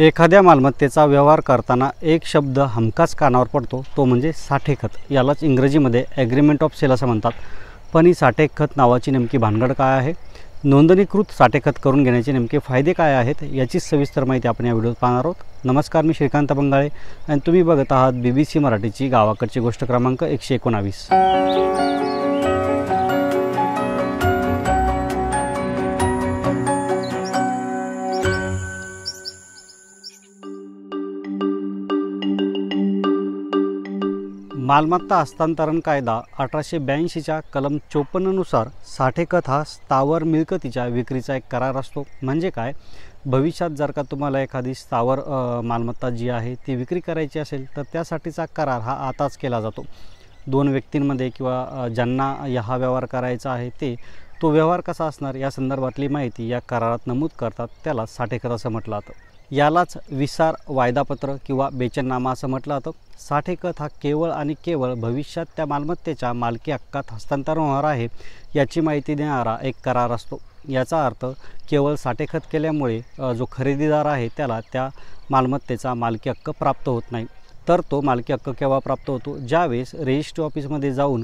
एखाद्या मालमत्तेचा व्यवहार करताना एक शब्द हमखास कानावर पडतो तो म्हणजे साठेखत यालाच इंग्रजीमध्ये ॲग्रीमेंट ऑफ सेल असं म्हणतात पण ही साठे खत नावाची नेमकी भानगड काय आहे नोंदणीकृत साठेखत करून घेण्याचे नेमके फायदे काय आहेत याची सविस्तर माहिती आपण या व्हिडिओत पाहणार आहोत नमस्कार मी श्रीकांत बंगाळे आणि तुम्ही बघत आहात बी बी सी मराठीची गावाकडची गोष्ट क्रमांक एकशे एकोणावीस मालमत्ता हस्तांतरण कायदा अठराशे ब्याऐंशीच्या कलम चोपन्ननुसार साठेकथ हा स्थावर मिळकतीच्या विक्रीचा एक करार असतो म्हणजे काय भविष्यात जर का तुम्हाला एखादी स्थावर मालमत्ता जी आहे ती विक्री करायची असेल तर त्यासाठीचा करार हा आताच केला जातो दोन व्यक्तींमध्ये किंवा ज्यांना हा व्यवहार करायचा आहे ते तो व्यवहार कसा असणार या संदर्भातली माहिती या करारात नमूद करतात त्याला साठेकथ असं म्हटलं जातं यालाच विसार वायदापत्र किंवा बेचननामा असं म्हटलं जातं साठेखत हा केवळ आणि केवळ भविष्यात त्या मालमत्तेच्या मालकी हक्कात हस्तांतरण होणार आहे याची माहिती देणारा एक करार असतो याचा अर्थ केवळ साठेखत केल्यामुळे जो खरेदीदार आहे त्याला त्या मालमत्तेचा मालकी हक्क प्राप्त होत नाही तर तो मालकी हक्क केव्हा प्राप्त होतो ज्यावेळेस रजिस्ट्री ऑफिसमध्ये जाऊन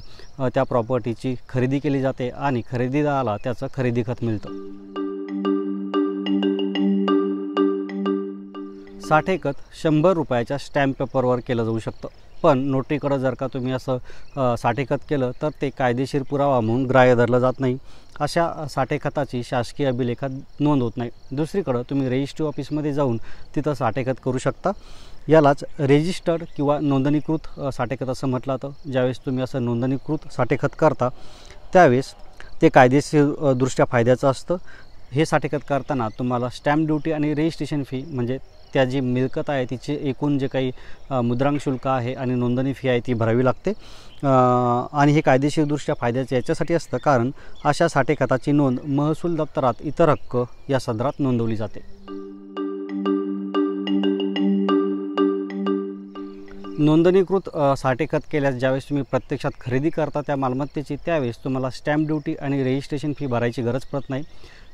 त्या प्रॉपर्टीची खरेदी केली जाते आणि खरेदीदाराला त्याचं खरेदी खत मिळतं साठेकत शंभर रुपयाच्या स्टॅम्प पेपरवर केलं जाऊ शकतं पण नोटरीकडं जर का तुम्ही असं साठेखत केलं तर ते कायदेशीर पुरावा म्हणून ग्राह्य धरलं जात नाही अशा साठेखताची शासकीय अभिलेखात नोंद होत नाही दुसरीकडं तुम्ही रजिस्ट्री ऑफिसमध्ये जाऊन तिथं साठेखत करू शकता यालाच रेजिस्टर्ड किंवा नोंदणीकृत साठेखत असं म्हटलं जातं ज्यावेळेस तुम्ही असं नोंदणीकृत साठेखत करता त्यावेळेस ते कायदेशीर दृष्ट्या फायद्याचं असतं हे साठेखत करताना तुम्हाला स्टॅम्प ड्युटी आणि रजिस्ट्रेशन फी म्हणजे त्या जी मिळकत आहे तिचे एकूण जे काही मुद्रांक शुल्क आहे आणि नोंदणी फी आहे ती भरावी लागते आणि हे कायदेशीरदृष्ट्या फायद्याचे याच्यासाठी असतं कारण अशा साठेखताची नोंद महसूल दप्तरात इतर हक्क या सदरात नोंदवली जाते नोंदणीकृत साठेखत केल्यास ज्यावेळेस तुम्ही प्रत्यक्षात खरेदी करता त्या मालमत्तेची त्यावेळेस तुम्हाला स्टॅम्प ड्युटी आणि रजिस्ट्रेशन फी भरायची गरज पडत नाही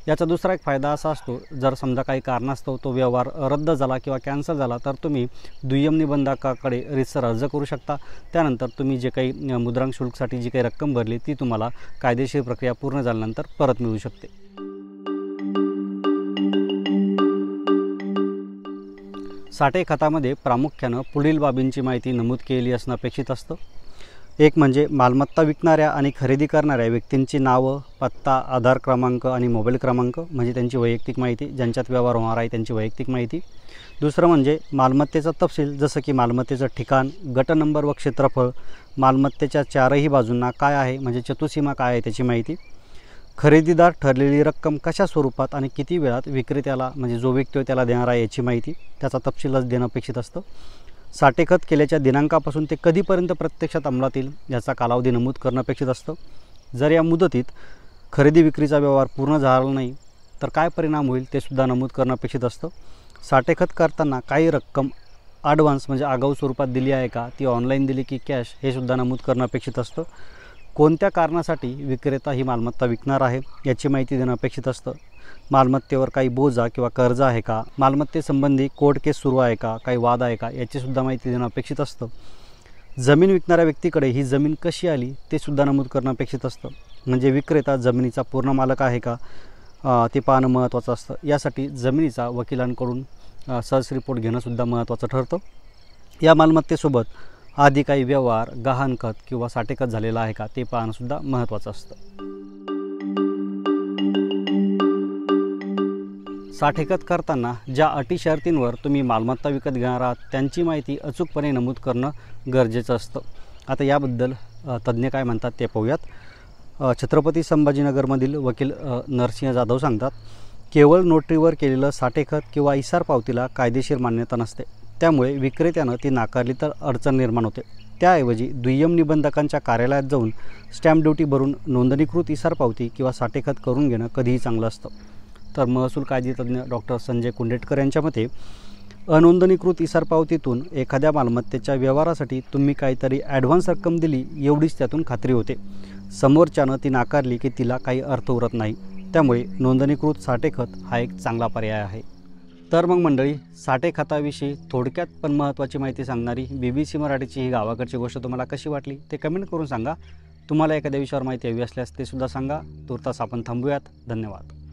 याचा दुसरा एक फायदा असा असतो जर समजा काही कारणास्तव तो व्यवहार रद्द झाला किंवा कॅन्सल झाला तर तुम्ही दुय्यम निबंधकाकडे रितसर अर्ज करू शकता त्यानंतर तुम्ही जे काही मुद्रांक शुल्कसाठी जी काही रक्कम भरली ती तुम्हाला कायदेशीर प्रक्रिया पूर्ण झाल्यानंतर परत मिळू शकते साठे खतामध्ये प्रामुख्यानं पुढील बाबींची माहिती नमूद केली असणं अपेक्षित असतं एक म्हणजे मालमत्ता विकणाऱ्या आणि खरेदी करणाऱ्या व्यक्तींची नावं पत्ता आधार क्रमांक आणि मोबाईल क्रमांक म्हणजे त्यांची वैयक्तिक माहिती ज्यांच्यात व्यवहार होणार आहे त्यांची वैयक्तिक माहिती दुसरं म्हणजे मालमत्तेचा तपशील जसं की मालमत्तेचं ठिकाण गट नंबर व क्षेत्रफळ मालमत्तेच्या चारही बाजूंना काय आहे म्हणजे चतुसीमा काय आहे त्याची माहिती खरेदीदार ठरलेली रक्कम कशा स्वरूपात आणि किती वेळात विक्रेत्याला म्हणजे जो विकतो त्याला देणार आहे याची माहिती त्याचा तपशीलच देणं अपेक्षित असतं साठेखत केल्याच्या दिनांकापासून ते कधीपर्यंत प्रत्यक्षात अंमलात येईल याचा कालावधी नमूद करणं अपेक्षित असतं जर या मुदतीत खरेदी विक्रीचा व्यवहार पूर्ण झाला नाही तर काय परिणाम होईल ते सुद्धा नमूद करणं अपेक्षित असतं साठेखत करताना काही रक्कम ॲडव्हान्स म्हणजे आगाऊ स्वरूपात दिली आहे का ती ऑनलाईन दिली की कॅश हे सुद्धा नमूद करणं अपेक्षित असतं कोणत्या कारणासाठी विक्रेता ही मालमत्ता विकणार आहे याची माहिती देणं अपेक्षित असतं मालमत्तेवर काही बोजा किंवा कर्ज आहे का मालमत्तेसंबंधी कोर्ट केस सुरू आहे का काही वाद आहे का याचीसुद्धा माहिती देणं अपेक्षित असतं जमीन विकणाऱ्या व्यक्तीकडे ही जमीन कशी आली ते सुद्धा नमूद करणं अपेक्षित असतं म्हणजे विक्रेता जमिनीचा पूर्ण मालक आहे का ते पाहणं महत्त्वाचं असतं यासाठी जमिनीचा वकिलांकडून सर्च रिपोर्ट घेणंसुद्धा महत्त्वाचं ठरतं या मालमत्तेसोबत आधी काही व्यवहार गहाणखत किंवा साठेखत झालेला आहे का ते पाहणंसुद्धा महत्त्वाचं असतं साठेकत करताना ज्या अटी शर्तींवर तुम्ही मालमत्ता विकत घेणार आहात त्यांची माहिती अचूकपणे नमूद करणं गरजेचं असतं आता याबद्दल तज्ज्ञ काय म्हणतात ते पाहूयात छत्रपती संभाजीनगरमधील वकील नरसिंह जाधव सांगतात केवळ नोटरीवर केलेलं साठेखत किंवा इसार पावतीला कायदेशीर मान्यता नसते त्यामुळे विक्रेत्यानं ती नाकारली तर अडचण निर्माण होते त्याऐवजी दुय्यम निबंधकांच्या कार्यालयात जाऊन स्टॅम्प ड्युटी भरून नोंदणीकृत इसार पावती किंवा साठेखत करून घेणं कधीही चांगलं असतं तर महसूल कायदेतज्ञ डॉक्टर संजय कुंडेटकर यांच्या मते अनोंदणीकृत इसार पावतीतून एखाद्या मालमत्तेच्या व्यवहारासाठी तुम्ही काहीतरी ॲडव्हान्स रक्कम दिली एवढीच त्यातून खात्री होते समोरच्यानं ती नाकारली की तिला काही अर्थ उरत नाही त्यामुळे नोंदणीकृत साठेखत हा एक चांगला पर्याय आहे तर मग मंडळी खताविषयी थोडक्यात पण महत्त्वाची माहिती सांगणारी बी बी सी मराठीची ही गावाकडची गोष्ट तुम्हाला कशी वाटली ते कमेंट करून सांगा तुम्हाला एखाद्या विषयावर माहिती हवी असल्यास ते सुद्धा सांगा तुर्तास आपण थांबूयात धन्यवाद